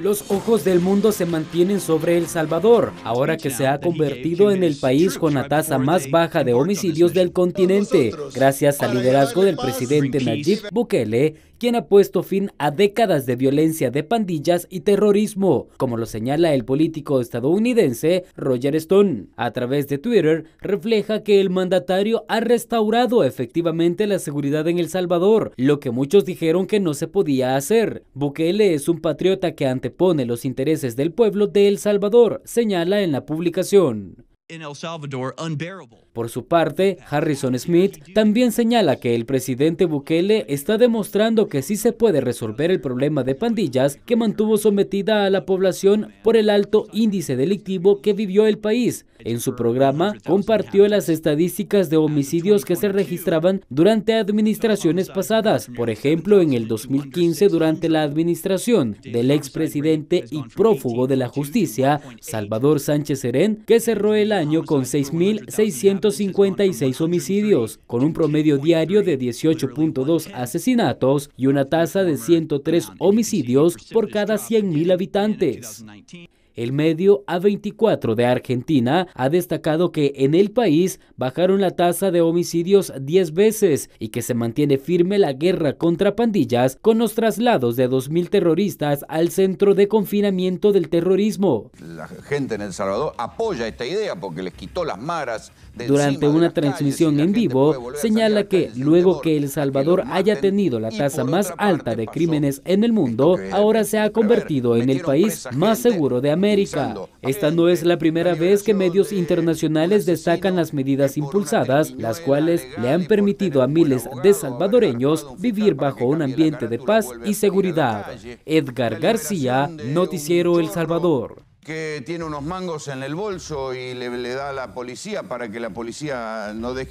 Los ojos del mundo se mantienen sobre El Salvador, ahora que se ha convertido en el país con la tasa más baja de homicidios del continente, gracias al liderazgo del presidente Najib Bukele, quien ha puesto fin a décadas de violencia de pandillas y terrorismo, como lo señala el político estadounidense Roger Stone. A través de Twitter, refleja que el mandatario ha restaurado efectivamente la seguridad en El Salvador, lo que muchos dijeron que no se podía hacer. Bukele es un patriota que ante pone los intereses del pueblo de El Salvador, señala en la publicación. Por su parte, Harrison Smith también señala que el presidente Bukele está demostrando que sí se puede resolver el problema de pandillas que mantuvo sometida a la población por el alto índice delictivo que vivió el país. En su programa, compartió las estadísticas de homicidios que se registraban durante administraciones pasadas, por ejemplo, en el 2015 durante la administración del expresidente y prófugo de la justicia, Salvador Sánchez Serén, que cerró el año con 6.656 homicidios, con un promedio diario de 18.2 asesinatos y una tasa de 103 homicidios por cada 100.000 habitantes. El medio A24 de Argentina ha destacado que en el país bajaron la tasa de homicidios 10 veces y que se mantiene firme la guerra contra pandillas con los traslados de 2.000 terroristas al centro de confinamiento del terrorismo. La gente en El Salvador apoya esta idea porque les quitó las maras. Durante una transmisión en vivo, señala que luego que El Salvador haya tenido la tasa más alta de crímenes en el mundo, ahora se ha convertido en el país más seguro de América. Esta no es la primera vez que medios internacionales destacan las medidas impulsadas, las cuales le han permitido a miles de salvadoreños vivir bajo un ambiente de paz y seguridad. Edgar García, Noticiero El Salvador que tiene unos mangos en el bolso y le da la policía para que la policía no